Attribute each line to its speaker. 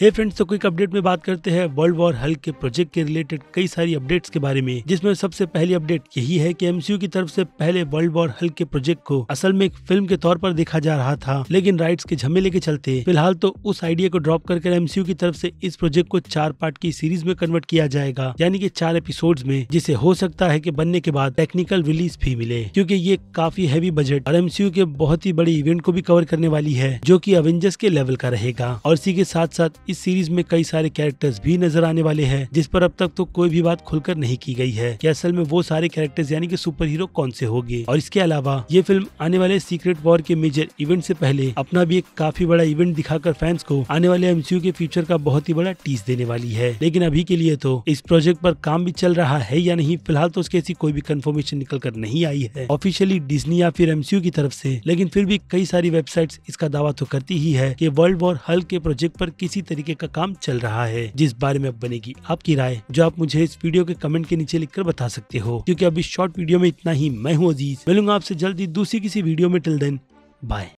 Speaker 1: हे friends तो quick update में बात करते हैं वर्ल्ड वॉर हल्क के प्रोजेक्ट के रिलेटेड कई सारी अपडेट्स के बारे में जिसमें सबसे पहली अपडेट यही है कि एमसीयू की तरफ से पहले वर्ल्ड वॉर हल्क के प्रोजेक्ट को असल में एक फिल्म के तौर पर देखा जा रहा था लेकिन राइट्स के झमेले के चलते फिलहाल तो उस आइडिया को ड्रॉप कर एमसीयू की तरफ से इस प्रोजेक्ट को चार पार्ट की सीरीज में कन्वर्ट किया जाएगा यानी कि चार एपिसोड में जिसे हो सकता है की बनने के बाद टेक्निकल रिलीज भी मिले क्यूँकी ये काफी हैवी बजट और एमसीयू के बहुत ही बड़े इवेंट को भी कवर करने वाली है जो की अवेंजर्स के लेवल का रहेगा और इसी के साथ साथ इस सीरीज में कई सारे कैरेक्टर्स भी नजर आने वाले हैं जिस पर अब तक तो कोई भी बात खुलकर नहीं की गई है कि असल में वो सारे कैरेक्टर्स यानी कि सुपर हीरो कौन से होंगे और इसके अलावा ये फिल्म आने वाले सीक्रेट वॉर के मेजर इवेंट से पहले अपना भी एक काफी बड़ा इवेंट दिखाकर फैंस को आने वाले एमसीयू के फ्यूचर का बहुत ही बड़ा टीस देने वाली है लेकिन अभी के लिए तो इस प्रोजेक्ट पर काम भी चल रहा है या नहीं फिलहाल तो उसके ऐसी कोई भी कंफर्मेशन निकल कर नहीं आई है ऑफिशियली डिजनी या फिर एमसीयू की तरफ से लेकिन फिर भी कई सारी वेबसाइट्स इसका दावा तो करती ही है कि वर्ल्ड वॉर हल्क के प्रोजेक्ट पर किसी तरीके तरीके का काम चल रहा है जिस बारे में बनेगी आपकी राय जो आप मुझे इस वीडियो के कमेंट के नीचे लिखकर बता सकते हो क्योंकि अब इस शॉर्ट वीडियो में इतना ही मैं हूँ अजीज मिलूंगा आपसे जल्दी दूसरी किसी वीडियो में टिल देन बाय